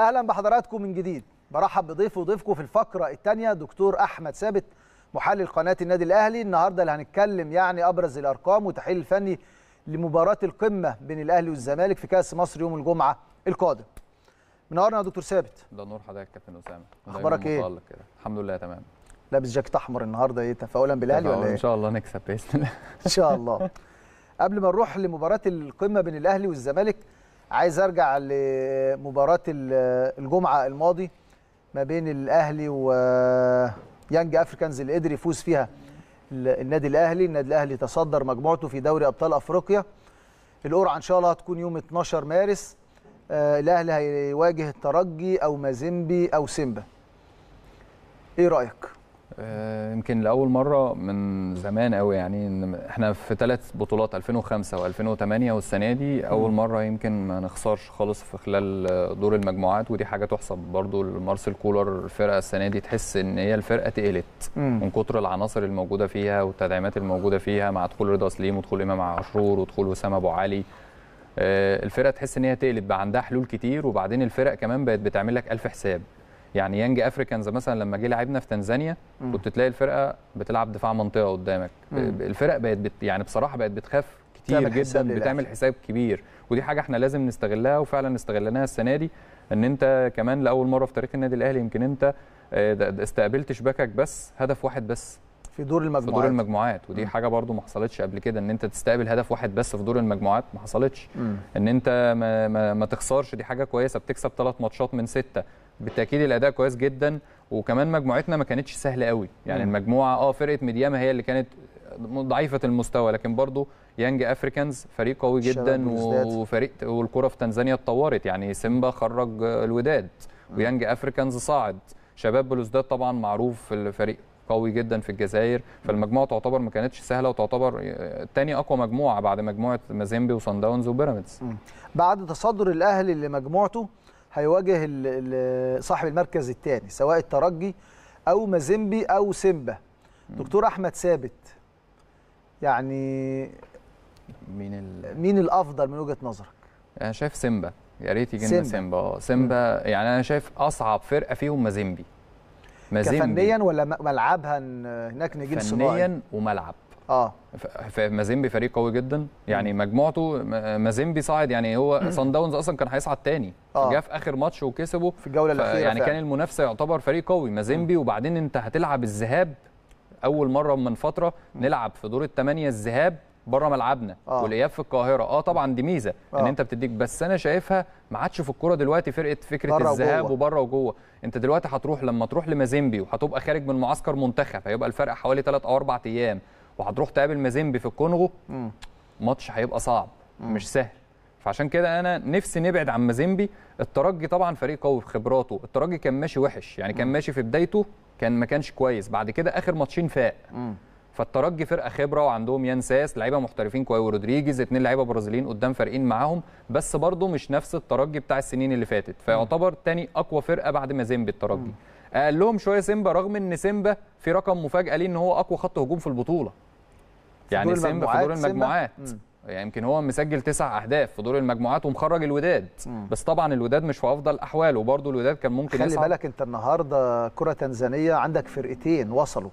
اهلا بحضراتكم من جديد برحب بضيفي وضيفكم في الفقره الثانيه دكتور احمد ثابت محلل قناه النادي الاهلي النهارده اللي هنتكلم يعني ابرز الارقام والتحليل الفني لمباراه القمه بين الاهلي والزمالك في كاس مصر يوم الجمعه القادم منورنا يا دكتور ثابت ده نور حضرتك كابتن اسامه اخبارك ايه الحمد لله تمام لابس جاكيت احمر النهارده ايه تفاؤلا بالاهلي ولا ايه ان شاء الله نكسب باذن الله ان شاء الله قبل ما نروح لمباراه القمه بين الاهلي والزمالك عايز ارجع لمباراه الجمعه الماضي ما بين الاهلي ويانج افريكانز اللي قدر يفوز فيها النادي الاهلي النادي الاهلي تصدر مجموعته في دوري ابطال افريقيا القرعه ان شاء الله هتكون يوم 12 مارس آه الاهلي هيواجه الترجي او مازيمبي او سيمبا ايه رايك آه، يمكن لاول مره من زمان قوي يعني إن احنا في ثلاث بطولات 2005 و2008 والسنه دي اول مره يمكن ما نخسرش خالص في خلال دور المجموعات ودي حاجه تحسب برضو لمارسيل كولر الفرقه السنه دي تحس ان هي الفرقه تقلت من كتر العناصر الموجوده فيها والتدعيمات الموجوده فيها مع دخول رضا سليم ودخول امام عاشور ودخول وسام ابو علي آه، الفرقه تحس ان هي تقلت بقى عندها حلول كتير وبعدين الفرق كمان بقت بتعمل لك ألف حساب يعني يانج افريكانز مثلا لما جه لعبنا في تنزانيا كنت تلاقي الفرقه بتلعب دفاع منطقه قدامك الفرق بقت بت يعني بصراحه بقت بتخاف كتير جدا بتعمل حساب كبير ودي حاجه احنا لازم نستغلها وفعلا استغلناها السنه دي ان انت كمان لاول مره في تاريخ النادي الاهلي يمكن انت آه، استقبلت شباكك بس هدف واحد بس في دور المجموعات في دور المجموعات ودي حاجه برضو ما حصلتش قبل كده ان انت تستقبل هدف واحد بس في دور المجموعات ما حصلتش ان انت ما, ما, ما تخسرش دي حاجه كويسه بتكسب ثلاث ماتشات من سته بالتاكيد الاداء كويس جدا وكمان مجموعتنا ما كانتش سهله قوي يعني المجموعه اه فرقه ميدياما هي اللي كانت ضعيفه المستوى لكن برضو يانج افريكانز فريق قوي جدا وفريق والكره في تنزانيا اتطورت يعني سيمبا خرج الوداد ويانج افريكانز صاعد شباب بلوزداد طبعا معروف في الفريق قوي جدا في الجزائر فالمجموعه تعتبر ما كانتش سهله وتعتبر آه، تاني اقوى مجموعه بعد مجموعه مازيمبي وسان داونز وبيراميدز بعد تصدر الاهلي لمجموعته هيواجه صاحب المركز الثاني سواء الترجي او مازيمبي او سيمبا دكتور احمد ثابت يعني مين مين الافضل من وجهه نظرك انا شايف سيمبا يا ريت يجي لنا سيمبا سيمبا آه، يعني انا شايف اصعب فرقه فيهم مازيمبي كفنيا ولا ملعبها هناك نجيل صناعي فنيا وملعب اه مازيمبي فريق قوي جدا يعني مجموعته مازيمبي صاعد يعني هو صن داونز اصلا كان هيصعد تاني آه. جه في اخر ماتش وكسبه في الجوله الاخيره يعني كان المنافسه يعتبر فريق قوي مازيمبي وبعدين انت هتلعب الذهاب اول مره من فتره نلعب في دور الثمانيه الذهاب بره ملعبنا آه. والاياب في القاهره اه طبعا دي ميزه آه. ان انت بتديك بس انا شايفها ما عادش في الكوره دلوقتي فرقه فكره الذهاب وبره وجوه انت دلوقتي هتروح لما تروح لمازيمبي وهتبقى خارج من معسكر منتخب هيبقى الفرق حوالي 3 او 4 ايام وهتروح تقابل مازيمبي في الكونغو ماتش هيبقى صعب م. مش سهل فعشان كده انا نفسي نبعد عن مازيمبي الترجي طبعا فريق قوي خبراته الترجي كان ماشي وحش يعني كان ماشي في بدايته كان ما كانش كويس بعد كده اخر ماتشين فاق م. فالترجي فرقه خبره وعندهم يانساس لعيبه محترفين كواي ورودريجيز اثنين لعيبه برازيليين قدام فارقين معاهم بس برضه مش نفس الترجي بتاع السنين اللي فاتت فيعتبر ثاني اقوى فرقه بعد ما زيمبي الترجي اقلهم شويه سيمبا رغم ان سيمبا في رقم مفاجاه ليه ان هو اقوى خط هجوم في البطوله يعني سيمبا في دور المجموعات يعني يمكن هو مسجل تسع اهداف في دور المجموعات ومخرج الوداد مم. بس طبعا الوداد مش في افضل احواله وبرضه الوداد كان ممكن خلي يصعب. بالك انت النهارده كره تنزانيه عندك فرقتين وصلوا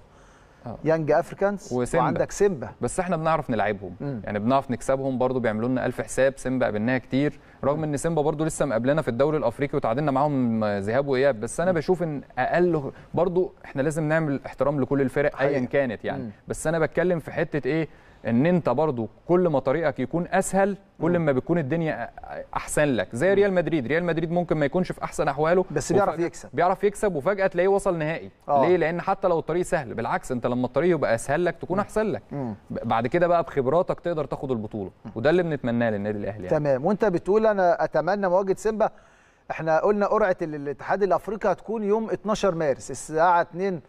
آه. يانج افريكانز وعندك سيمبا بس احنا بنعرف نلعبهم مم. يعني بنعرف نكسبهم برضو بيعملوا لنا الف حساب سيمبا قابلناها كتير رغم ان سيمبا برضو لسه مقابلنا في الدوري الافريقي وتعادلنا معاهم ذهاب واياب بس انا بشوف ان اقل برضو احنا لازم نعمل احترام لكل الفرق ايا كانت يعني مم. بس انا بتكلم في حته ايه ان انت برضو كل ما طريقك يكون اسهل كل ما بتكون الدنيا احسن لك زي ريال مدريد ريال مدريد ممكن ما يكونش في احسن احواله بس بيعرف يكسب بيعرف يكسب وفجاه تلاقيه وصل نهائي آه. ليه لان حتى لو الطريق سهل بالعكس انت لما الطريق يبقى اسهل لك تكون احسن لك بعد كده بقى بخبراتك تقدر تاخد البطوله وده اللي بنتمناه للنادي الاهلي يعني. تمام وانت بتقول انا اتمنى مواجهه سيمبا احنا قلنا قرعه الاتحاد الافريقي هتكون يوم 12 مارس الساعه 2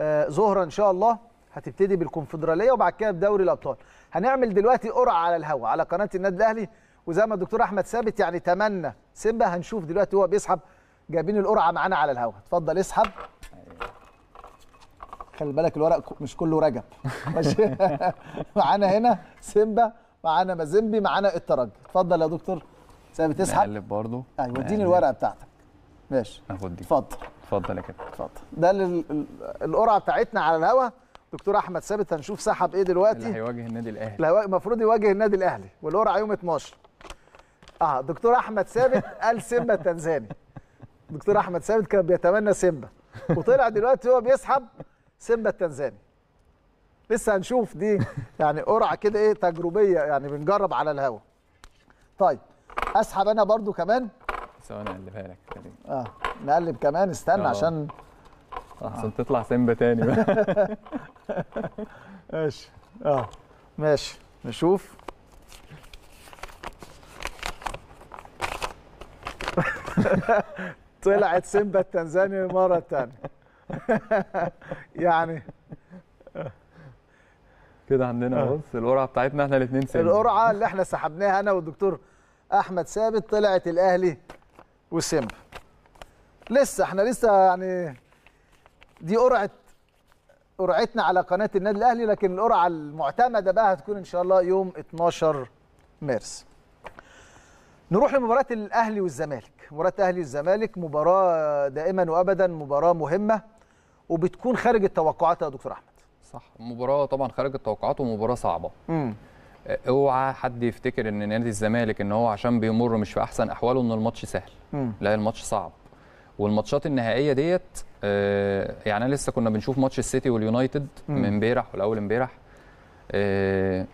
آه، ظهرا ان شاء الله هتبتدي بالكونفدراليه وبعد كده بدوري الابطال هنعمل دلوقتي قرعه على الهوا على قناه النادي الاهلي وزي ما الدكتور احمد ثابت يعني تمنى سيمبا هنشوف دلوقتي هو بيسحب جايبين القرعه معانا على الهوا اتفضل اسحب خلي بالك الورق مش كله رجب معانا هنا سيمبا معانا مازيمبي معانا الترجي اتفضل يا دكتور ثابت اسحب نقلب برضه ايوه اديني الورقه بتاعتك ماشي هاخد دي اتفضل اتفضل يا كابتن اتفضل ده القرعه بتاعتنا على الهوا دكتور احمد ثابت هنشوف سحب ايه دلوقتي اللي هيواجه النادي الاهلي المفروض يواجه النادي الاهلي والقرعه يوم 12 اه دكتور احمد ثابت قال سيمبا التنزاني دكتور احمد ثابت كان بيتمنى سيمبا وطلع دلوقتي هو بيسحب سيمبا التنزاني لسه هنشوف دي يعني قرعه كده ايه تجربيه يعني بنجرب على الهوا طيب اسحب انا برضو كمان ثواني اقلبها لك اه نقلب كمان استنى أوه. عشان عشان تطلع سيمبا تاني ماشي اه ماشي نشوف طلعت سيمبا التنزاني مرة تانية يعني كده عندنا اه. بص القرعة بتاعتنا احنا الاثنين سيمبا القرعة اللي احنا سحبناها انا والدكتور احمد ثابت طلعت الاهلي وسيمبا لسه احنا لسه يعني دي قرعه قرعتنا على قناه النادي الاهلي لكن القرعه المعتمده بقى هتكون ان شاء الله يوم 12 مارس نروح لمباراه الاهلي والزمالك مباراه الاهلي والزمالك مباراه دائما وابدا مباراه مهمه وبتكون خارج التوقعات يا دكتور احمد صح مباراه طبعا خارج التوقعات ومباراه صعبه امم اوعى حد يفتكر ان نادي الزمالك ان هو عشان بيمر مش في احسن احواله ان الماتش سهل لا الماتش صعب والماتشات النهائيه ديت آه، يعني أنا لسه كنا بنشوف ماتش السيتي واليونايتد من امبارح والاول امبارح آه،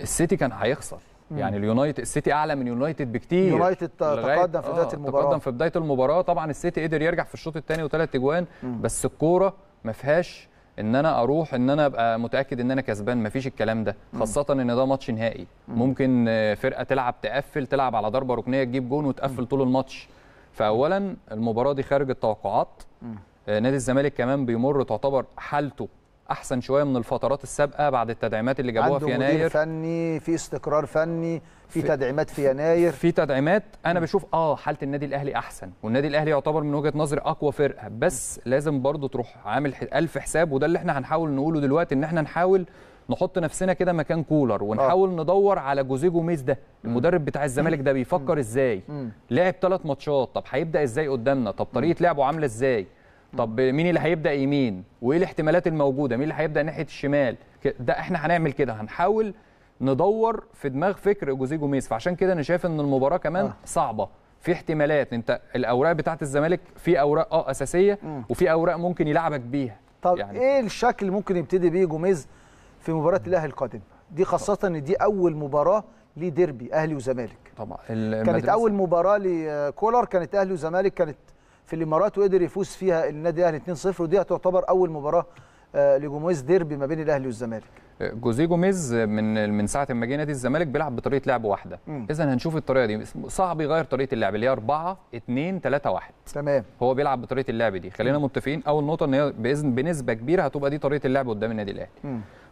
السيتي كان هيخسر يعني اليونايتد السيتي اعلى من يونايتد بكتير يونايتد تقدم في بدايه آه المباراه تقدم في بدايه المباراه طبعا السيتي قدر يرجع في الشوط الثاني وثلاث اجوان بس الكوره ما فيهاش ان انا اروح ان انا ابقى متاكد ان انا كسبان ما فيش الكلام ده خاصه ان ده ماتش نهائي ممكن آه، فرقه تلعب تقفل تلعب على ضربه ركنيه تجيب جون وتقفل طول الماتش فاولا المباراه دي خارج التوقعات آه، نادي الزمالك كمان بيمر تعتبر حالته احسن شويه من الفترات السابقه بعد التدعيمات اللي جابوها في يناير فني في استقرار فني في, في تدعيمات في يناير في تدعيمات انا بشوف اه حاله النادي الاهلي احسن والنادي الاهلي يعتبر من وجهه نظري اقوى فرقه بس لازم برضو تروح عامل الف حساب وده اللي احنا هنحاول نقوله دلوقتي ان احنا نحاول نحط نفسنا كده مكان كولر ونحاول آه. ندور على جوزيه جوميز ده المدرب بتاع الزمالك ده بيفكر ازاي لعب ثلاث ماتشات طب هيبدا ازاي قدامنا طب طريقه لعبه عامله ازاي طب مين اللي هيبدا يمين وايه الاحتمالات الموجوده مين اللي هيبدا ناحيه الشمال ده احنا هنعمل كده هنحاول ندور في دماغ فكر جوزيه جوميز فعشان كده انا شايف ان المباراه كمان آه. صعبه في احتمالات انت الاوراق بتاعه الزمالك في اوراق اه اساسيه وفي اوراق ممكن يلعبك بيها طب يعني. ايه الشكل اللي ممكن يبتدي بيه جوميز في مباراه الاهلي القادمه دي خاصه ان دي اول مباراه لديربي اهلي وزمالك طبعا كانت اول مباراه لكولر كانت اهلي وزمالك كانت في الامارات وقدر يفوز فيها النادي الاهلي 2-0 ودي هتعتبر اول مباراه آه، لجوميز ديربي ما بين الاهلي والزمالك جوزيه جوميز من من ساعه ما جه نادي الزمالك بيلعب بطريقه لعب واحده اذا هنشوف الطريقه دي صعب يغير طريقه اللعب اللي هي 4 2 3 1 تمام هو بيلعب بطريقه اللعب دي خلينا متفقين اول نقطه ان هي باذن بنسبه كبيره هتبقى دي طريقه اللعب قدام النادي الاهلي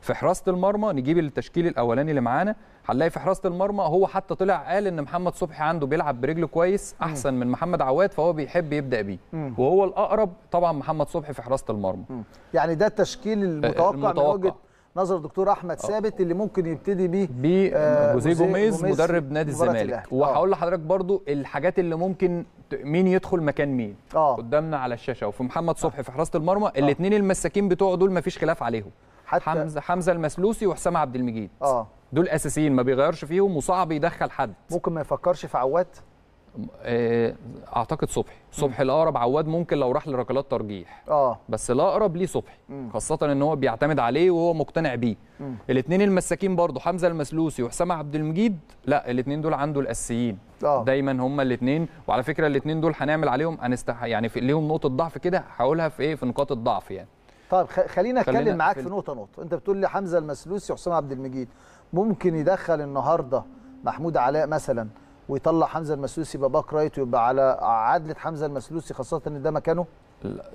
في حراسه المرمى نجيب التشكيل الاولاني اللي معانا هنلاقي في حراسه المرمى هو حتى طلع قال ان محمد صبحي عنده بيلعب برجله كويس احسن مم. من محمد عواد فهو بيحب يبدا بيه وهو الاقرب طبعا محمد صبحي في حراسه المرمى مم. يعني ده التشكيل المتوقع, آه، المتوقع. من وجهه نظر الدكتور احمد آه. ثابت اللي ممكن يبتدي بيه آه، جوزيه جوميز مدرب نادي الزمالك وهقول لحضرتك برضو الحاجات اللي ممكن مين يدخل مكان مين أوه. قدامنا على الشاشه وفي محمد صبحي في حراسه المرمى الاثنين المساكين بتوعه دول مفيش خلاف عليهم حتى حمزه حمزه المسلوسي وحسام عبد المجيد اه دول اساسيين ما بيغيرش فيهم وصعب يدخل حد ممكن ما يفكرش في عواد آه، اعتقد صبحي صبحي الاقرب عواد ممكن لو راح لركلات ترجيح اه بس الاقرب ليه صبحي خاصه ان هو بيعتمد عليه وهو مقتنع بيه الاثنين المساكين برضه حمزه المسلوسي وحسام عبد المجيد لا الاثنين دول عنده الاساسيين آه. دايما هما الاثنين وعلى فكره الاثنين دول هنعمل عليهم هنستح يعني في ليهم نقطه ضعف كده هقولها في ايه في نقاط الضعف يعني طيب خلينا اتكلم معاك في, في نقطه نقطه انت بتقول لي حمزه المسلوسي وحسام عبد المجيد ممكن يدخل النهارده محمود علاء مثلا ويطلع حمزه المسلوسي يبقى باك رايت ويبقى على عدله حمزه المسلوسي خاصه ان ده مكانه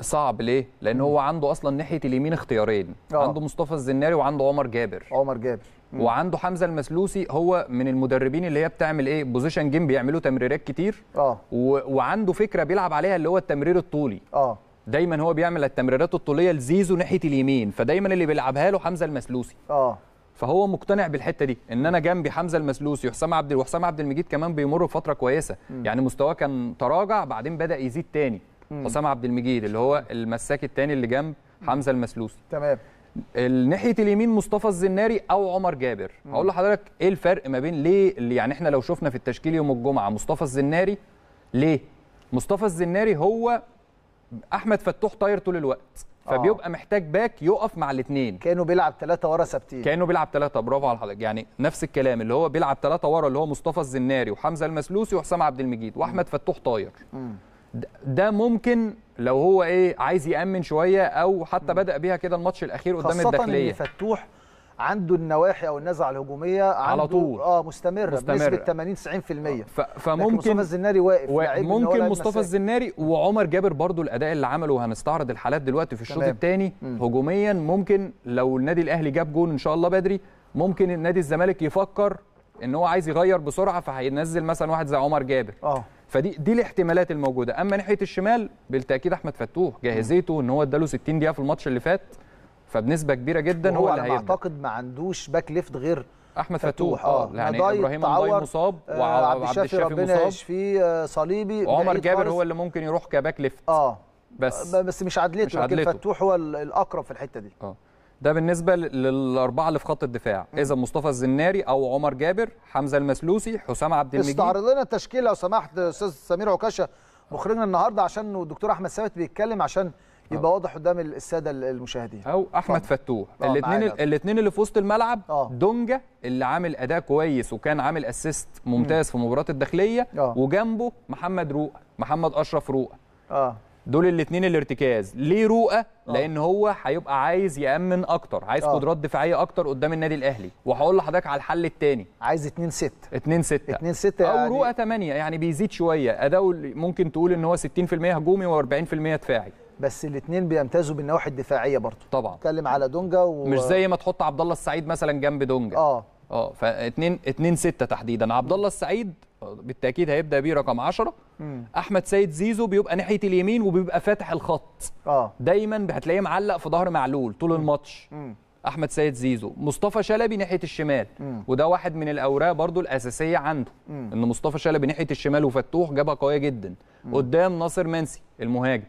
صعب ليه؟ لان هو عنده اصلا ناحيه اليمين اختيارين أوه. عنده مصطفى الزناري وعنده عمر جابر عمر جابر مم. وعنده حمزه المسلوسي هو من المدربين اللي هي بتعمل ايه بوزيشن جيم بيعملوا تمريرات كتير اه وعنده فكره بيلعب عليها اللي هو التمرير الطولي اه دايما هو بيعمل التمريرات الطوليه لزيزو ناحيه اليمين فدايما اللي بيلعبها له حمزه المسلوسي اه فهو مقتنع بالحته دي ان انا جنبي حمزه المسلوسي وحسام عبد وحسام عبد المجيد كمان بيمر بفتره كويسه م. يعني مستواه كان تراجع بعدين بدا يزيد تاني م. حسام عبد المجيد اللي هو المساك التاني اللي جنب حمزه المسلوسي تمام ناحيه اليمين مصطفى الزناري او عمر جابر هقول لحضرتك ايه الفرق ما بين ليه اللي يعني احنا لو شفنا في التشكيل يوم الجمعه مصطفى الزناري ليه مصطفى الزناري هو احمد فتوح طاير طول الوقت فبيبقى آه. محتاج باك يقف مع الاثنين كانه بيلعب ثلاثه ورا ثابتين كانه بيلعب ثلاثه برافو على حضرتك يعني نفس الكلام اللي هو بيلعب ثلاثه ورا اللي هو مصطفى الزناري وحمزه المسلوسي وحسام عبد المجيد واحمد فتوح طاير ده ممكن لو هو ايه عايز يامن شويه او حتى بدا بيها كده الماتش الاخير قدام الداخليه خاصه فتوح عنده النواحي او النزعه الهجوميه على طول اه مستمره, مستمر بنسبه 80 90% ف... فممكن مصطفى الزناري واقف و... ممكن مصطفى الزناري وعمر جابر برضو الاداء اللي عمله وهنستعرض الحالات دلوقتي في الشوط الثاني هجوميا ممكن لو النادي الاهلي جاب جون ان شاء الله بدري ممكن النادي الزمالك يفكر ان هو عايز يغير بسرعه فهينزل مثلا واحد زي عمر جابر اه فدي دي الاحتمالات الموجوده اما ناحيه الشمال بالتاكيد احمد فتوح جاهزيته ان هو اداله 60 دقيقه في الماتش اللي فات فبنسبه كبيره جدا هو اللي هيبدا اعتقد ما عندوش باك ليفت غير احمد فتوح, فتوح. اه, آه، يعني ابراهيم مضاي مصاب آه، وعبد الشافي مصاب يشفيه آه، صليبي وعمر جابر هو اللي ممكن يروح كباك ليفت اه بس بس مش عدلته مش عدلته. فتوح هو الاقرب في الحته دي اه ده بالنسبه للاربعه اللي في خط الدفاع اذا مصطفى الزناري او عمر جابر حمزه المسلوسي حسام عبد المجيد استعرض لنا التشكيل لو سمحت استاذ سمير عكاشه مخرجنا النهارده عشان الدكتور احمد ثابت بيتكلم عشان يبقى آه. واضح قدام الساده المشاهدين او احمد طبعا. فتوح آه، الاثنين الاثنين اللي في وسط الملعب أوه. دونجا اللي عامل اداء كويس وكان عامل اسيست ممتاز مم. في مباراه الداخليه أوه. وجنبه محمد روقه محمد اشرف روقه اه دول الاثنين الارتكاز ليه روقة آه. لان هو هيبقى عايز يامن اكتر عايز أوه. قدرات دفاعيه اكتر قدام النادي الاهلي وهقول لحضرتك على الحل الثاني عايز 2 6 2 6 2 6 او يعني روقة 8 يعني بيزيد شويه اداؤه ممكن تقول ان هو 60% هجومي و40% دفاعي بس الاثنين بيمتازوا بالنواحي الدفاعيه برضه طبعا اتكلم على دونجا و... مش زي ما تحط عبد الله السعيد مثلا جنب دونجا اه اه فاثنين اثنين سته تحديدا عبد الله السعيد آه، بالتاكيد هيبدا بيه رقم 10 احمد سيد زيزو بيبقى ناحيه اليمين وبيبقى فاتح الخط اه دايما هتلاقيه معلق في ظهر معلول طول الماتش احمد سيد زيزو مصطفى شلبي ناحيه الشمال مم. وده واحد من الاوراق برضو الاساسيه عنده مم. ان مصطفى شلبي ناحيه الشمال وفتوح جابها قويه جدا مم. قدام ناصر منسي المهاجم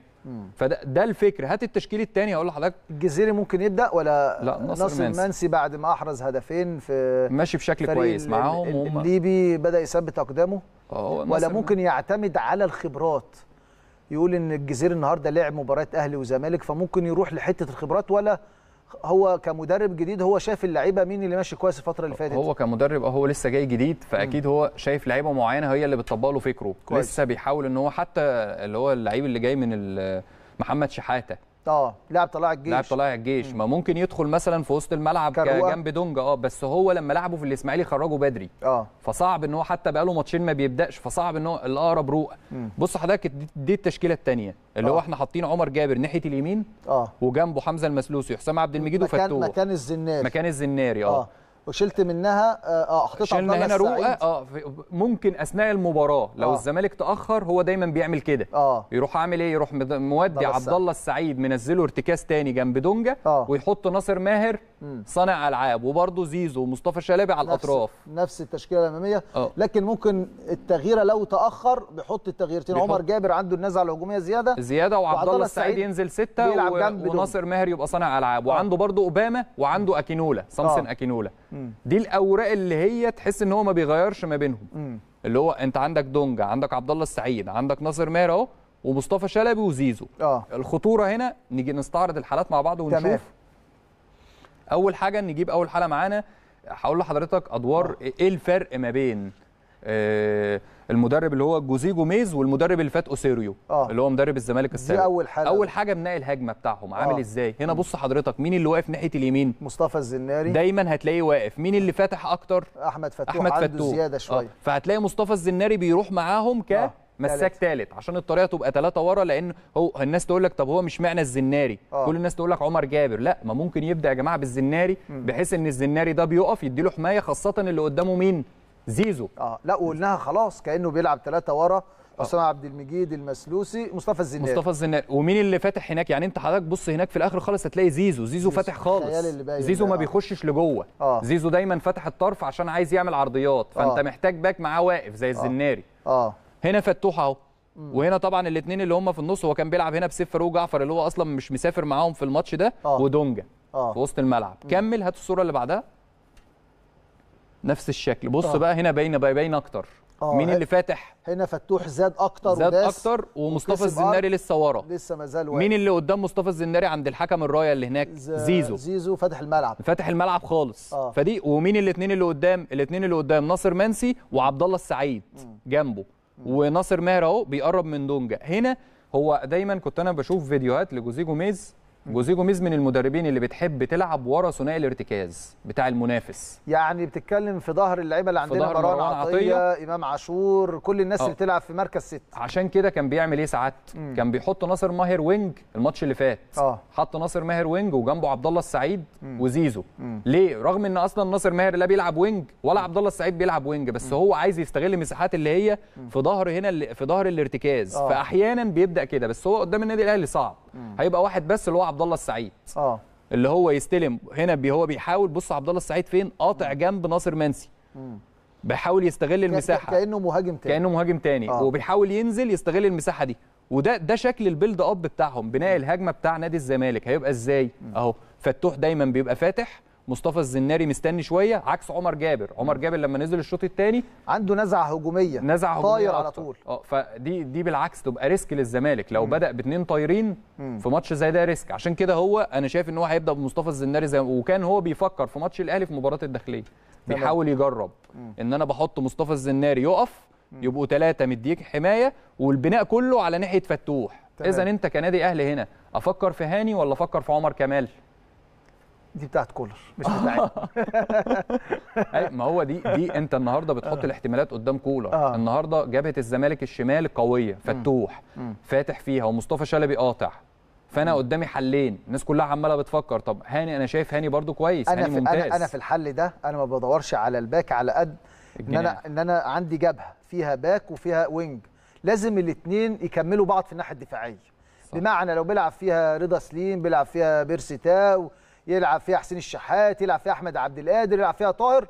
فده الفكر هات التشكيل الثاني هقول لحضرتك الجزيري ممكن يبدا ولا لا نصر, نصر منسي. منسي بعد ما احرز هدفين في ماشي بشكل كويس معاهم الليبي بدا يثبت اقدامه اه، ولا ممكن يعتمد على الخبرات يقول ان الجزيري النهارده لعب مباراه اهلي وزمالك فممكن يروح لحته الخبرات ولا هو كمدرب جديد هو شايف اللعيبه مين اللي ماشي كويس الفتره اللي فاتت هو كمدرب اه هو لسه جاي جديد فاكيد م. هو شايف لعيبه معينه هي اللي بتطبق له فكره كويس. لسه بيحاول ان هو حتى اللي هو اللعيب اللي جاي من محمد شحاته اه لاعب طلائع الجيش لاعب طلائع الجيش ما ممكن يدخل مثلا في وسط الملعب جنب دونجا اه بس هو لما لعبه في الاسماعيلي خرجه بدري اه فصعب ان هو حتى بقاله ماتشين ما بيبداش فصعب ان هو الاقرب روق بص حضرتك دي التشكيله الثانيه اللي أوه. هو آه. احنا حاطين عمر جابر ناحيه اليمين اه وجنبه حمزه المسلوسي وحسام عبد المجيد وفتوح مكان الزناري مكان الزناري اه, آه. وشلت منها اه, آه، حطيت شلنا هنا رؤى اه ممكن اثناء المباراه لو آه. الزمالك تاخر هو دايما بيعمل كده آه. يروح عامل ايه يروح مودي عبد الله السعيد منزله ارتكاز تاني جنب دونجا آه. ويحط ناصر ماهر صانع العاب وبرضه زيزو ومصطفى شلبي على نفس الاطراف نفس التشكيله الاماميه آه. لكن ممكن التغييره لو تاخر بيحط التغييرتين بيحط. عمر جابر عنده النزعه الهجوميه زياده زياده وعبد الله السعيد ينزل سته و... وناصر ماهر يبقى صانع العاب آه. وعنده برضه اوباما وعنده اكينولا سامسون آه. اكينولا دي الاوراق اللي هي تحس ان هو ما بيغيرش ما بينهم م. اللي هو انت عندك دونجا عندك عبد الله السعيد عندك ناصر ماهر اهو ومصطفى شلبي وزيزو آه. الخطوره هنا نيجي نستعرض الحالات مع بعض ونشوف تمام. اول حاجه نجيب اول حلقه معانا هقول لحضرتك ادوار آه. ايه الفرق ما بين آه المدرب اللي هو جوزي جوميز والمدرب اللي فات اوسيريو آه. اللي هو مدرب الزمالك السابق دي اول حاجه اول حاجه بناء الهجمه بتاعهم آه. عامل آه. ازاي هنا بص حضرتك مين اللي واقف ناحيه اليمين مصطفى الزناري دايما هتلاقيه واقف مين اللي فاتح اكتر احمد فتوح احمد فتوح عنده زياده آه. شويه آه. فهتلاقي مصطفى الزناري بيروح معاهم ك آه. مساك ثالث عشان الطريقه تبقى ثلاثه ورا لان هو الناس تقول لك طب هو مش معنى الزناري أوه. كل الناس تقول لك عمر جابر لا ما ممكن يبدا يا جماعه بالزناري بحيث ان الزناري ده بيقف يديله حمايه خاصه اللي قدامه مين زيزو اه لا وقلناها خلاص كانه بيلعب ثلاثه ورا آه. حسام عبد المجيد المسلوسي مصطفى الزناري مصطفى الزناري ومين اللي فاتح هناك يعني انت حضرتك بص هناك في الاخر خالص هتلاقي زيزو زيزو فاتح خالص زيزو ما بيخشش لجوه آه. زيزو دايما فاتح الطرف عشان عايز يعمل عرضيات فانت آه. محتاج باك معاه واقف زي آه. الزناري اه, آه. هنا فتوح اهو وهنا طبعا الاثنين اللي هم في النص هو كان بيلعب هنا بسيف فاروق جعفر اللي هو اصلا مش مسافر معاهم في الماتش ده آه. ودونجا آه. في وسط الملعب م. كمل هات الصوره اللي بعدها نفس الشكل بص آه. بقى هنا باينه باين اكتر آه. مين اللي فاتح هنا فتوح زاد اكتر زاد وداس اكتر ومصطفى الزناري لسه ورا لسه ما زال مين اللي قدام مصطفى الزناري عند الحكم الرايه اللي هناك ز... زيزو زيزو فاتح الملعب فاتح الملعب خالص آه. فدي ومين الاثنين اللي قدام الاثنين اللي قدام ناصر منسي وعبد الله السعيد م. جنبه وناصر ماهر اهو بيقرب من دونجا هنا هو دايما كنت انا بشوف فيديوهات لجوزيه جوميز جوزيه جوميز من المدربين اللي بتحب تلعب ورا ثنائي الارتكاز بتاع المنافس يعني بتتكلم في ظهر اللعيبه اللي عندنا مروان عطيه, عطية امام عاشور كل الناس أوه. اللي آه. بتلعب في مركز ست عشان كده كان بيعمل ايه ساعات كان بيحط ناصر ماهر وينج الماتش اللي فات أوه. حط ناصر ماهر وينج وجنبه عبد الله السعيد مم. وزيزو مم. ليه رغم ان اصلا ناصر ماهر لا بيلعب وينج ولا عبد الله السعيد بيلعب وينج بس مم. هو عايز يستغل المساحات اللي هي في ظهر هنا في ظهر الارتكاز أوه. فاحيانا بيبدا كده بس هو قدام النادي الاهلي صعب هيبقى واحد بس اللي هو عبد الله السعيد اه اللي هو يستلم هنا بي هو بيحاول بص عبد الله السعيد فين قاطع جنب ناصر منسي بيحاول يستغل المساحه كانه مهاجم تاني كانه مهاجم تاني آه. وبيحاول ينزل يستغل المساحه دي وده ده شكل البيلد اب بتاعهم بناء الهجمه بتاع نادي الزمالك هيبقى ازاي اهو فتوح دايما بيبقى فاتح مصطفى الزناري مستني شويه عكس عمر جابر عمر جابر لما نزل الشوط الثاني عنده نزعه هجوميه نزعه هجوميه طاير على طول اه فدي دي بالعكس تبقى ريسك للزمالك لو مم. بدا باثنين طايرين في ماتش زي ده ريسك عشان كده هو انا شايف ان هو هيبدا بمصطفى الزناري زي وكان هو بيفكر في ماتش الاهلي في مباراه الداخليه بيحاول يجرب ان انا بحط مصطفى الزناري يقف يبقوا ثلاثه مديك حمايه والبناء كله على ناحيه فتوح اذا انت كنادي اهلي هنا افكر في هاني ولا افكر في عمر كمال دي بتاعت كولر مش بتاعت ما هو دي دي انت النهارده بتحط آه. الاحتمالات قدام كولر آه. النهارده جبهه الزمالك الشمال قويه فتوح فاتح فيها ومصطفى شلبي قاطع فانا قدامي حلين الناس كلها عماله بتفكر طب هاني انا شايف هاني برده كويس أنا هاني ممتاز انا انا في الحل ده انا ما بدورش على الباك على قد ان انا ان انا عندي جبهه فيها باك وفيها وينج لازم الاثنين يكملوا بعض في الناحيه الدفاعيه بمعنى لو بيلعب فيها رضا سليم بيلعب فيها بيرسي تاو يلعب فيها حسين الشحات يلعب فيها احمد عبد القادر يلعب فيها طاهر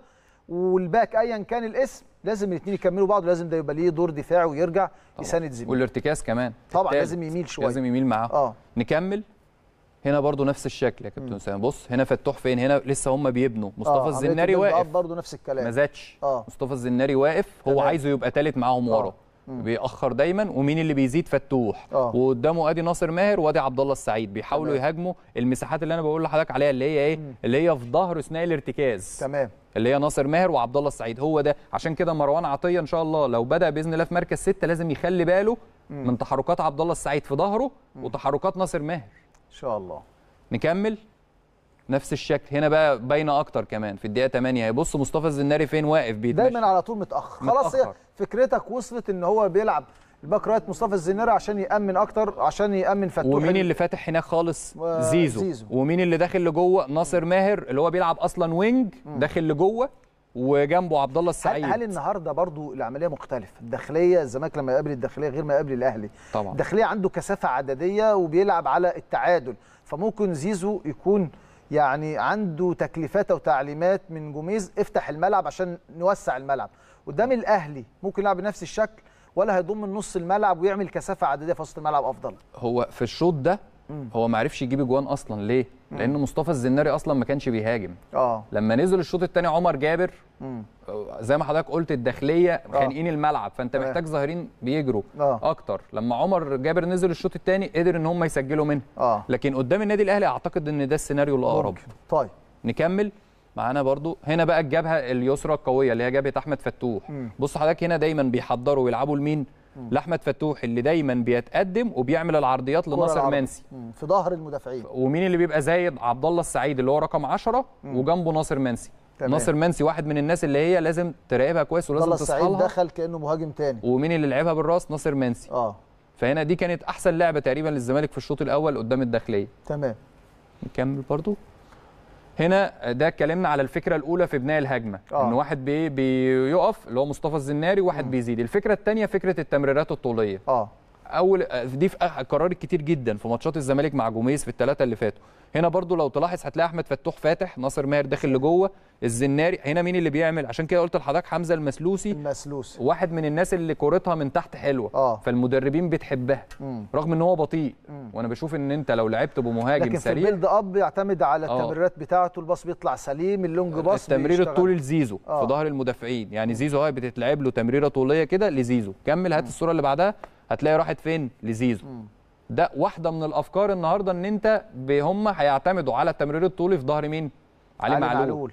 والباك ايا كان الاسم لازم الاثنين يكملوا بعض لازم ده يبقى ليه دور دفاعي ويرجع يساند زميله والارتكاز كمان طبعا لازم يميل شويه لازم يميل معاه اه نكمل هنا برضو نفس الشكل يا كابتن اسامه بص هنا فتوح فين هنا لسه هم بيبنوا آه، مصطفى آه الزناري واقف برضو نفس الكلام ما زادش آه. مصطفى الزناري واقف هو تمام. عايزه يبقى ثالث معاهم آه. ورا بيأخر دايما ومين اللي بيزيد فتوح أوه. وقدامه ادي ناصر ماهر وادي عبد الله السعيد بيحاولوا يهاجموا المساحات اللي انا بقول لحضرتك عليها اللي هي ايه مم. اللي هي في ظهر ثنائي الارتكاز تمام اللي هي ناصر ماهر وعبد الله السعيد هو ده عشان كده مروان عطيه ان شاء الله لو بدا باذن الله في مركز سته لازم يخلي باله مم. من تحركات عبد الله السعيد في ظهره وتحركات ناصر ماهر ان شاء الله نكمل نفس الشكل هنا بقى باينه اكتر كمان في الدقيقه 8 هيبص مصطفى الزناري فين واقف بيتمشى دايما على طول متاخر خلاص هي فكرتك وصلت ان هو بيلعب الباك رايت مصطفى الزناري عشان يامن اكتر عشان يامن فتوح ومين اللي فاتح هناك خالص آه، زيزو. زيزو ومين اللي داخل لجوه ناصر ماهر اللي هو بيلعب اصلا وينج داخل لجوه وجنبه عبد الله السعيد هل, هل النهارده برضو العمليه مختلفه الداخليه الزمالك لما يقابل الداخليه غير ما يقابل الاهلي طبعا الداخليه عنده كثافه عدديه وبيلعب على التعادل فممكن زيزو يكون يعني عنده تكليفاته وتعليمات من جوميز افتح الملعب عشان نوسع الملعب قدام الاهلي ممكن يلعب بنفس الشكل ولا هيضم نص الملعب ويعمل كثافه عدديه في وسط الملعب افضل هو في الشوط ده هو ما عرفش يجيب جوان اصلا ليه لان مصطفى الزناري اصلا ما كانش بيهاجم اه لما نزل الشوط الثاني عمر جابر مم. آه، زي ما حضرتك قلت الداخليه آه. خانقين الملعب فانت محتاج ظاهرين بيجروا آه. اكتر لما عمر جابر نزل الشوط الثاني قدر ان هم يسجلوا منها آه. لكن قدام النادي الاهلي اعتقد ان ده السيناريو الاقرب طيب نكمل معانا برضو هنا بقى الجبهه اليسرى القويه اللي هي جبهه احمد فتوح مم. بص حضرتك هنا دايما بيحضروا ويلعبوا لمين لاحمد فتوح اللي دايما بيتقدم وبيعمل العرضيات لناصر منسي في ظهر المدافعين ومين اللي بيبقى زايد عبد الله السعيد اللي هو رقم 10 وجنبه ناصر منسي تمام. ناصر منسي واحد من الناس اللي هي لازم تراقبها كويس ولازم تصحى لها دخل كانه مهاجم تاني ومين اللي لعبها بالراس ناصر منسي اه فهنا دي كانت احسن لعبه تقريبا للزمالك في الشوط الاول قدام الداخليه تمام نكمل برضو هنا ده اتكلمنا على الفكره الاولى في بناء الهجمه آه. ان واحد بي بيقف اللي هو مصطفى الزناري وواحد بيزيد الفكره الثانيه فكره التمريرات الطوليه اه اول دي في قرار كتير جدا في ماتشات الزمالك مع جوميز في الثلاثه اللي فاتوا هنا برضو لو تلاحظ هتلاقي احمد فتوح فاتح ناصر ماهر داخل لجوه الزناري هنا مين اللي بيعمل عشان كده قلت لحضرتك حمزه المسلوسي المسلوسي واحد من الناس اللي كورتها من تحت حلوه آه. فالمدربين بتحبها مم. رغم ان هو بطيء مم. وانا بشوف ان انت لو لعبت بمهاجم لكن سريع لكن في البيلد اب يعتمد على آه. التمريرات بتاعته الباص بيطلع سليم اللونج باص التمرير الطولي لزيزو آه. في ظهر المدافعين يعني زيزو هاي بتتلعب له تمريره طوليه كده لزيزو كمل هات الصوره اللي بعدها هتلاقي راحت فين لزيزو مم. ده واحده من الافكار النهارده ان انت هم هيعتمدوا على التمرير الطولي في ظهر مين علي, علي معلول. معلول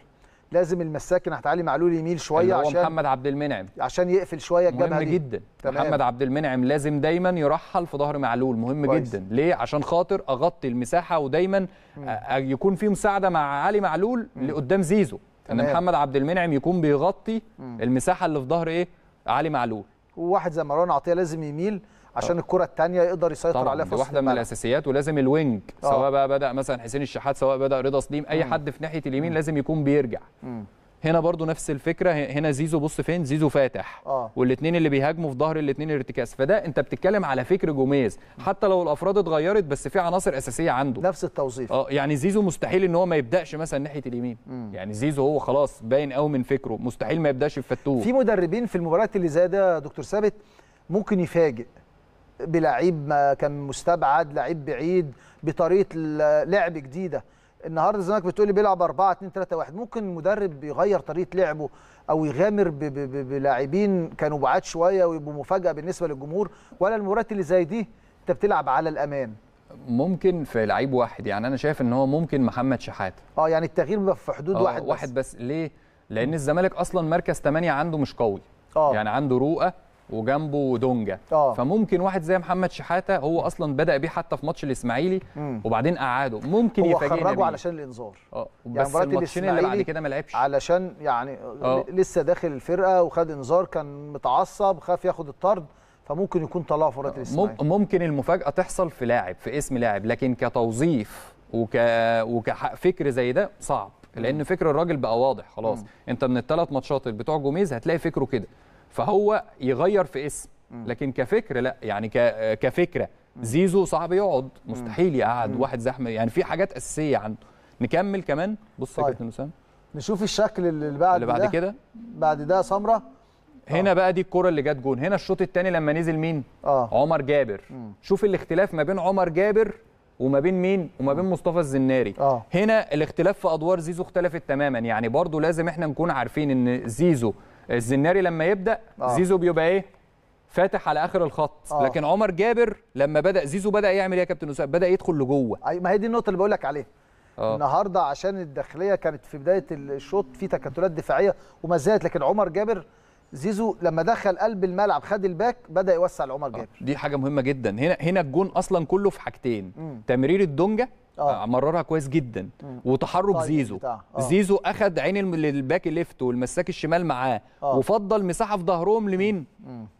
لازم المساك ناحيه علي معلول يميل شويه هو عشان محمد عبد المنعم عشان يقفل شويه الجبهه مهم دي. جدا تمام. محمد عبد المنعم لازم دايما يرحل في ظهر معلول مهم كويس. جدا ليه عشان خاطر اغطي المساحه ودايما آه، مم. آه، يكون في مساعده مع علي معلول مم. لقدام زيزو تمام. ان محمد عبد المنعم يكون بيغطي مم. المساحه اللي في ظهر ايه علي معلول وواحد زي مروان عطيه لازم يميل عشان الكره الثانيه يقدر يسيطر طبعًا عليها في واحده من الاساسيات ولازم الوينج أوه. سواء بقى بدا مثلا حسين الشحات سواء بدا رضا سليم اي مم. حد في ناحيه اليمين مم. لازم يكون بيرجع مم. هنا برضو نفس الفكره هنا زيزو بص فين زيزو فاتح آه. والاثنين اللي بيهاجموا في ظهر الاثنين الارتكاز فده انت بتتكلم على فكر جوميز حتى لو الافراد اتغيرت بس في عناصر اساسيه عنده نفس التوظيف اه يعني زيزو مستحيل ان هو ما يبداش مثلا ناحيه اليمين مم. يعني زيزو هو خلاص باين قوي من فكره مستحيل ما يبداش في فتوه في مدربين في المباريات اللي زي ده دكتور ثابت ممكن يفاجئ بلعيب ما كان مستبعد لعيب بعيد بطريقه لعب جديده النهارده الزمالك لي بيلعب 4 2 3 1 ممكن المدرب يغير طريقه لعبه او يغامر بلاعبين كانوا بعاد شويه ويبقوا مفاجاه بالنسبه للجمهور ولا المباريات اللي زي دي انت بتلعب على الامان ممكن في لعيب واحد يعني انا شايف ان هو ممكن محمد شحاته اه يعني التغيير بيبقى في حدود آه، واحد بس واحد بس ليه لان الزمالك اصلا مركز 8 عنده مش قوي آه. يعني عنده رؤى وجنبه دونجا أوه. فممكن واحد زي محمد شحاته هو اصلا بدا بيه حتى في ماتش الاسماعيلي وبعدين قعده ممكن يفاجئنا هو خرجه علشان الانذار اه يعني بس الماتشين اللي بعد كده ما لعبش علشان يعني أوه. لسه داخل الفرقه وخد انذار كان متعصب خاف ياخد الطرد فممكن يكون طلعه في مباراه آه، الاسماعيلي ممكن المفاجاه تحصل في لاعب في اسم لاعب لكن كتوظيف وك وكفكر زي ده صعب لان فكر الراجل بقى واضح خلاص مم. انت من الثلاث ماتشات بتوع جوميز هتلاقي فكره كده فهو يغير في اسم لكن كفكر لا يعني كفكره زيزو صعب يقعد مستحيل يقعد واحد زحمه يعني في حاجات اساسيه عنده نكمل كمان بص يا كابتن اسامه نشوف الشكل اللي بعد اللي بعد كده بعد ده سمره هنا آه. بقى دي الكره اللي جت جون هنا الشوط الثاني لما نزل مين آه. عمر جابر م. شوف الاختلاف ما بين عمر جابر وما بين مين وما بين مصطفى الزناري آه. هنا الاختلاف في ادوار زيزو اختلفت تماما يعني برضو لازم احنا نكون عارفين ان زيزو الزناري لما يبدا آه. زيزو بيبقى ايه فاتح على اخر الخط آه. لكن عمر جابر لما بدا زيزو بدا يعمل ايه يا كابتن اسامه بدا يدخل لجوه ما هي دي النقطه اللي بقول لك عليها آه. النهارده عشان الداخليه كانت في بدايه الشوط في تكتلات دفاعيه وما زالت لكن عمر جابر زيزو لما دخل قلب الملعب خد الباك بدا يوسع لعمر آه. جابر آه. دي حاجه مهمه جدا هنا هنا الجون اصلا كله في حاجتين تمرير الدونجا أوه. آه، مررها كويس جدا مم. وتحرك طيب زيزو بتاع. آه. زيزو اخد عين الباك ليفت والمساك الشمال معاه أوه. وفضل مساحه في ظهرهم لمين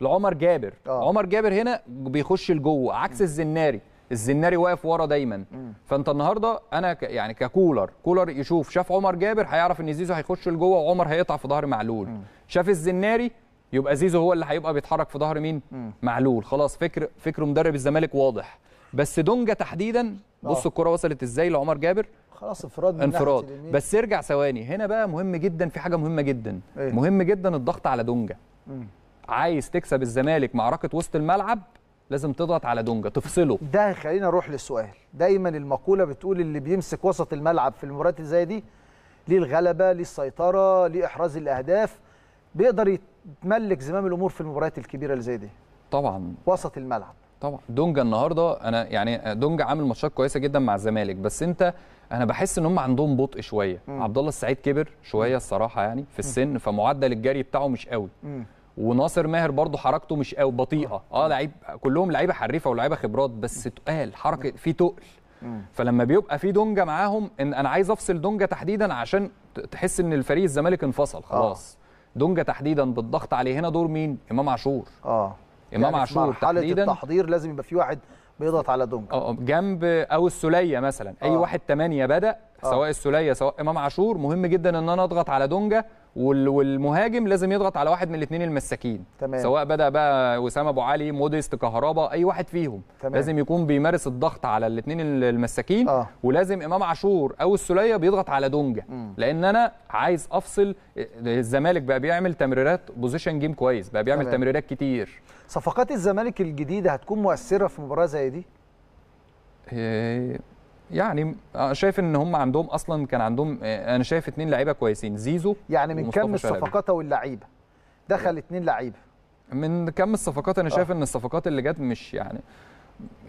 لعمر جابر أوه. عمر جابر هنا بيخش لجوه عكس الزناري الزناري واقف ورا دايما مم. فانت النهارده انا ك... يعني ككولر كولر يشوف شاف عمر جابر هيعرف ان زيزو هيخش لجوه وعمر هيقطع في ظهر معلول مم. شاف الزناري يبقى زيزو هو اللي هيبقى بيتحرك في ظهر مين مم. معلول خلاص فكر فكر مدرب الزمالك واضح بس دونجا تحديدا بص آه. الكره وصلت ازاي لعمر جابر خلاص انفراد من انفراد بس ارجع ثواني هنا بقى مهم جدا في حاجه مهمه جدا ايه؟ مهم جدا الضغط على دونجا مم. عايز تكسب الزمالك معركه وسط الملعب لازم تضغط على دونجا تفصله ده خلينا نروح للسؤال دايما المقوله بتقول اللي بيمسك وسط الملعب في المباريات اللي زي دي ليه الغلبه ليه السيطره ليه احراز الاهداف بيقدر يتملك زمام الامور في المباريات الكبيره اللي زي دي طبعا وسط الملعب طبعا دونجا النهارده انا يعني دونجا عامل ماتشات كويسه جدا مع الزمالك بس انت انا بحس ان هم عندهم بطء شويه عبد الله السعيد كبر شويه الصراحه يعني في السن فمعدل الجري بتاعه مش قوي وناصر ماهر برضه حركته مش قوي بطيئه اه لعيب كلهم لعيبه حريفه ولعيبه خبرات بس تقال حركه في تقل فلما بيبقى في دونجا معاهم ان انا عايز افصل دونجا تحديدا عشان تحس ان الفريق الزمالك انفصل خلاص آه. دونجا تحديدا بالضغط عليه هنا دور مين امام عاشور اه امام يعني عاشور تحديدا التحضير لازم يبقى في واحد بيضغط على دونجا اه جنب او السوليه مثلا اي آه. واحد ثمانيه بدا آه. سواء السوليه سواء امام عاشور مهم جدا ان انا اضغط على دونجا والمهاجم لازم يضغط على واحد من الاثنين المساكين تمام. سواء بدا بقى وسام ابو علي موديست كهربا اي واحد فيهم تمام. لازم يكون بيمارس الضغط على الاثنين المساكين آه. ولازم امام عاشور او السوليه بيضغط على دونجا م. لان انا عايز افصل آه، الزمالك بقى بيعمل تمريرات بوزيشن جيم كويس بقى بيعمل تمام. تمريرات كتير صفقات الزمالك الجديده هتكون مؤثره في مباراه زي دي آه، يعني شايف ان هم عندهم اصلا كان عندهم انا شايف اثنين لعيبه كويسين زيزو يعني من كم الصفقات او اللعيبه دخل اثنين لعيبه من كم الصفقات انا شايف آه. ان الصفقات اللي جت مش يعني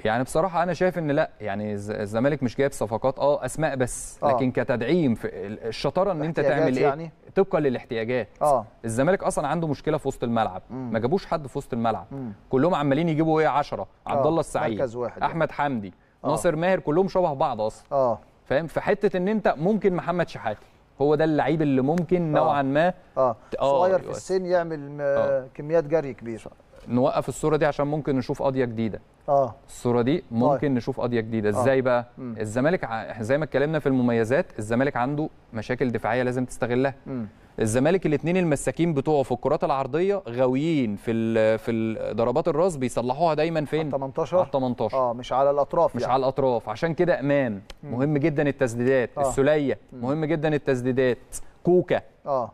يعني بصراحه انا شايف ان لا يعني الزمالك مش جايب صفقات اه اسماء بس أوه. لكن كتدعيم الشطاره ان انت تعمل ايه يعني؟ طبقا للاحتياجات أوه. الزمالك اصلا عنده مشكله في وسط الملعب مم. ما جابوش حد في وسط الملعب مم. كلهم عمالين يجيبوا ايه 10 عبد آه. الله السعيد يعني. احمد يعني. حمدي أوه. ناصر ماهر كلهم شبه بعض اصلا اه فاهم في حته ان انت ممكن محمد شحاته هو ده اللعيب اللي ممكن آه. نوعا ما اه صغير في السن يعمل آه. كميات جري كبيره نوقف الصوره دي عشان ممكن نشوف قضيه جديده اه الصوره دي طيب. ممكن طيب. نشوف قضيه جديده آه. ازاي بقى مم. الزمالك ع... زي ما اتكلمنا في المميزات الزمالك عنده مشاكل دفاعيه لازم تستغلها مم. الزمالك الاثنين المساكين بتوعه في الكرات العرضيه غاويين في ال في ضربات الراس بيصلحوها دايما فين 18 على 18 اه مش على الاطراف مش يعني. على الاطراف عشان كده امام مم. مهم جدا التسديدات آه. السوليه مهم جدا التسديدات كوكا اه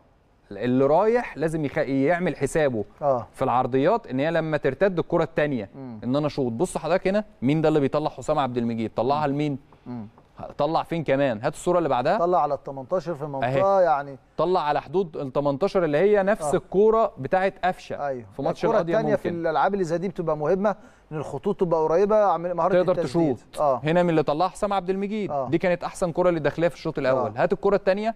اللي رايح لازم يخ... يعمل حسابه آه. في العرضيات ان هي لما ترتد الكره الثانيه ان انا شوط بص حضرتك هنا مين ده اللي بيطلع حسام عبد المجيد طلعها لمين طلع فين كمان هات الصوره اللي بعدها طلع على ال 18 في منطقه يعني طلع على حدود ال 18 اللي هي نفس آه. الكوره بتاعه قفشه أيوه. في ماتش القضيه الثانيه في الالعاب اللي زي دي بتبقى مهمه ان الخطوط تبقى قريبه عمل مهاره تقدر التسديد تشوط آه. هنا من اللي طلعها حسام عبد المجيد آه. دي كانت احسن كره اللي داخلها في الشوط الاول آه. هات الكره الثانيه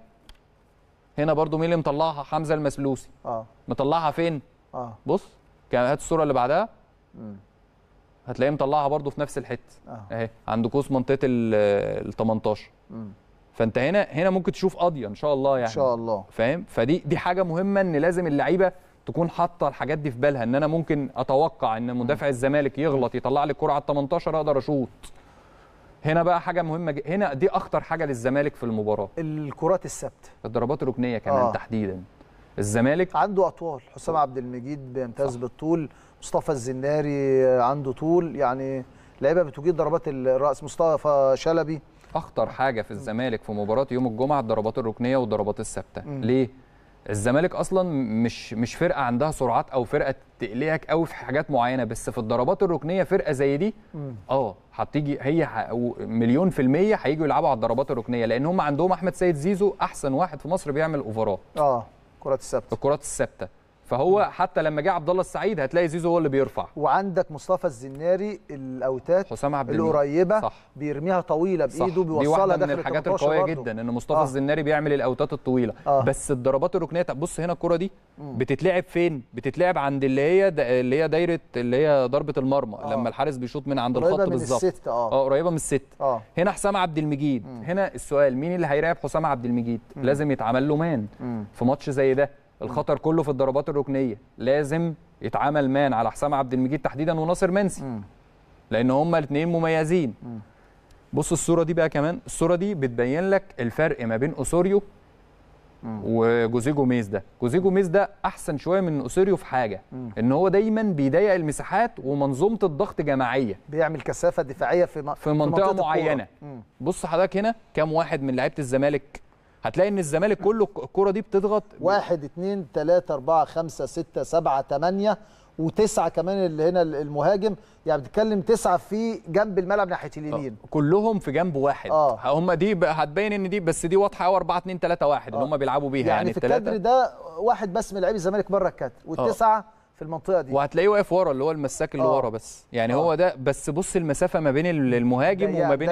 هنا برضو مين اللي مطلعها حمزه المسلوسي اه مطلعها فين اه بص هات الصوره اللي بعدها امم هتلاقيه مطلعها برضو في نفس الحته آه. اهي عند قوس منطقه ال 18 فانت هنا هنا ممكن تشوف قضيه ان شاء الله يعني ان شاء الله فاهم فدي دي حاجه مهمه ان لازم اللعيبه تكون حاطه الحاجات دي في بالها ان انا ممكن اتوقع ان مدافع الزمالك يغلط يطلع لي الكره على ال 18 اقدر اشوط هنا بقى حاجه مهمه جدا هنا دي اخطر حاجه للزمالك في المباراه الكرات الثابته الضربات الركنيه كمان آه. تحديدا الزمالك عنده اطوال حسام آه. عبد المجيد بيمتاز بالطول مصطفى الزناري عنده طول يعني لعيبه بتجيد ضربات الراس مصطفى شلبي اخطر حاجه في الزمالك في مباراه يوم الجمعه الضربات الركنيه والضربات الثابته ليه الزمالك اصلا مش مش فرقه عندها سرعات او فرقه تقلقك قوي في حاجات معينه بس في الضربات الركنيه فرقه زي دي اه هتيجي هي مليون في الميه هيجوا يلعبوا على الضربات الركنيه لان هم عندهم احمد سيد زيزو احسن واحد في مصر بيعمل اوفرات اه الكرات الثابته الكرات الثابته فهو حتى لما جه عبد الله السعيد هتلاقي زيزو هو اللي بيرفع وعندك مصطفى الزناري الاوتات حسام عبد القريبه صح. بيرميها طويله بايده بيوصلها داخل واحده من الحاجات القويه برضو. جدا ان آه. مصطفى آه. الزناري بيعمل الاوتات الطويله آه. بس الضربات الركنيه طب بص هنا الكره دي بتتلعب فين بتتلعب عند اللي هي دا اللي هي دايره اللي هي ضربه المرمى آه. لما الحارس بيشوط من عند الخط بالظبط اه اه قريبه من الست آه. هنا حسام عبد المجيد مم. هنا السؤال مين اللي هيراقب حسام عبد المجيد مم. لازم يتعمل له مان في ماتش زي ده الخطر كله في الضربات الركنيه لازم يتعمل مان على حسام عبد المجيد تحديدا وناصر منسي لان هما الاثنين مميزين م. بص الصوره دي بقى كمان الصوره دي بتبين لك الفرق ما بين اوسوريو وجوزيه جوميز ده جوزيه جوميز ده احسن شويه من اوسوريو في حاجه م. ان هو دايما بيضيق المساحات ومنظومه الضغط جماعيه بيعمل كثافه دفاعيه في, م... في, منطقه, في منطقة معينه بص حضرتك هنا كام واحد من لعيبه الزمالك هتلاقي ان الزمالك كله الكوره دي بتضغط 1 2 3 4 5 6 7 8 وتسعه كمان اللي هنا المهاجم يعني بتتكلم تسعه في جنب الملعب ناحيه آه، اليمين كلهم في جنب واحد آه. هم دي هتبين ان دي بس دي واضحه قوي 4 2 3 1 اللي آه. هم بيلعبوا بيها يعني, يعني في الكادر ده واحد بس من لعيب الزمالك بره الكادر آه. والتسعه أوه. في المنطقه دي وهتلاقيه واقف ورا اللي هو المساك اللي آه. ورا بس يعني أوه. هو ده بس بص المسافه ما بين المهاجم وما بين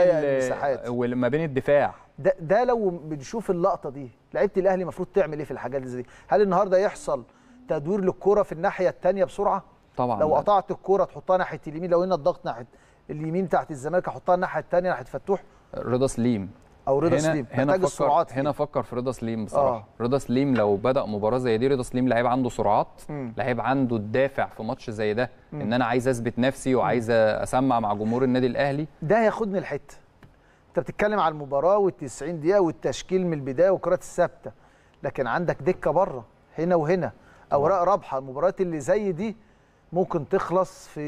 وما بين الدفاع ده ده لو بنشوف اللقطه دي لعيبه الاهلي المفروض تعمل ايه في الحاجات دي هل النهارده يحصل تدوير للكره في الناحيه الثانيه بسرعه طبعا لو قطعت الكره تحطها ناحيه اليمين لو هنا الضغط ناحيه اليمين بتاعت الزمالك احطها الناحيه الثانيه ناحيه فتوح رضا سليم او رضا هنا سليم هنا محتاج السرعات هنا فكر في رضا سليم بصراحه آه. رضا سليم لو بدا مباراه زي دي رضا سليم لعيب عنده سرعات لعيب عنده الدافع في ماتش زي ده م. ان انا عايز اثبت نفسي وعايز اسمع مع جمهور النادي الاهلي ده هياخدني لحته انت بتتكلم على المباراه وال90 دقيقه والتشكيل من البدايه والكرات الثابته لكن عندك دكه بره هنا وهنا اوراق رابحه المباريات اللي زي دي ممكن تخلص في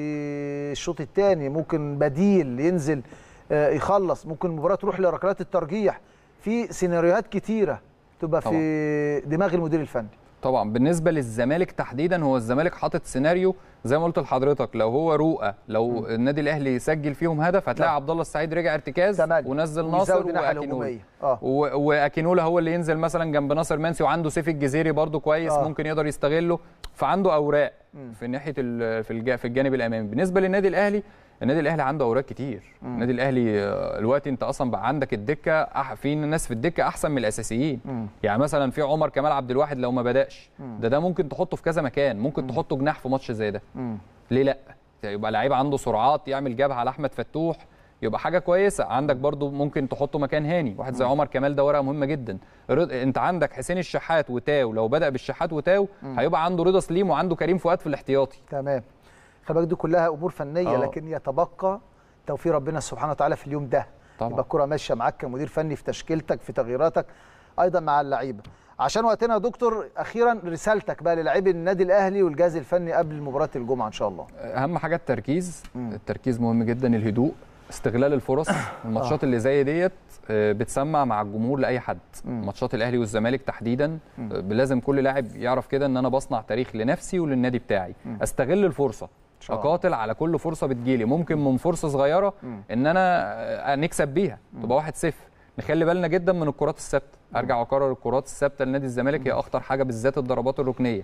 الشوط الثاني ممكن بديل ينزل آه، يخلص ممكن المباراه تروح لركلات الترجيح في سيناريوهات كتيره تبقى طبعا. في دماغ المدير الفني طبعا بالنسبه للزمالك تحديدا هو الزمالك حاطط سيناريو زي ما قلت لحضرتك لو هو رؤى لو م. النادي الاهلي سجل فيهم هدف هتلاقي نعم. عبد الله السعيد رجع ارتكاز تمام. ونزل ناصر واكينولا آه. واكينولا هو اللي ينزل مثلا جنب ناصر منسي وعنده سيف الجزيري برده كويس آه. ممكن يقدر يستغله فعنده اوراق م. في ناحيه في الجانب الامامي بالنسبه للنادي الاهلي النادي الاهلي عنده اوراق كتير مم. النادي الاهلي دلوقتي آه، انت اصلا بقى عندك الدكه أح... في ناس في الدكه احسن من الاساسيين مم. يعني مثلا في عمر كمال عبد الواحد لو ما بداش مم. ده ده ممكن تحطه في كذا مكان ممكن مم. تحطه جناح في ماتش زي ده مم. ليه لا يبقى لعيب عنده سرعات يعمل جبهه على احمد فتوح يبقى حاجه كويسه عندك برضو ممكن تحطه مكان هاني واحد زي عمر كمال ده ورقه مهمه جدا رض... انت عندك حسين الشحات وتاو لو بدا بالشحات وتاو مم. هيبقى عنده رضا سليم وعنده كريم فؤاد في الاحتياطي تمام خباك دي كلها امور فنيه أوه. لكن يتبقى توفيق ربنا سبحانه وتعالى في اليوم ده طبعا. يبقى الكره ماشيه معاك كمدير فني في تشكيلتك في تغييراتك ايضا مع اللعيبه عشان وقتنا يا دكتور اخيرا رسالتك بقى للاعبي النادي الاهلي والجهاز الفني قبل مباراه الجمعه ان شاء الله اهم حاجه التركيز م. التركيز مهم جدا الهدوء استغلال الفرص آه. الماتشات اللي زي ديت آه، بتسمع مع الجمهور لاي حد ماتشات الاهلي والزمالك تحديدا آه، لازم كل لاعب يعرف كده ان انا بصنع تاريخ لنفسي وللنادي بتاعي استغل الفرصه اقاتل أه. آه. على كل فرصه بتجيلي ممكن من فرصه صغيره ان انا آه، نكسب بيها تبقى 1-0 نخلي بالنا جدا من الكرات الثابته ارجع واكرر الكرات الثابته لنادي الزمالك هي اخطر حاجه بالذات الضربات الركنيه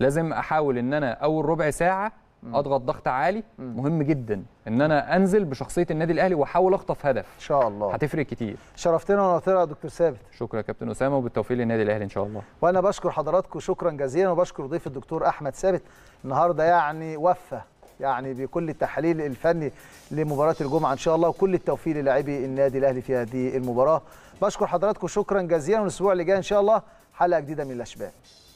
لازم احاول ان انا اول ربع ساعه اضغط ضغط عالي مهم جدا ان انا انزل بشخصيه النادي الاهلي واحاول اخطف هدف ان شاء الله هتفرق كتير شرفتنا ونورتنا يا دكتور ثابت شكرا يا كابتن اسامه وبالتوفيق للنادي الاهلي ان شاء الله وانا بشكر حضراتكم شكرا جزيلا وبشكر ضيف الدكتور احمد ثابت النهارده يعني وفى يعني بكل التحليل الفني لمباراه الجمعه ان شاء الله وكل التوفيق للاعبي النادي الاهلي في هذه المباراه بشكر حضراتكم شكرا جزيلا والاسبوع اللي جاي ان شاء الله حلقه جديده من الاشباح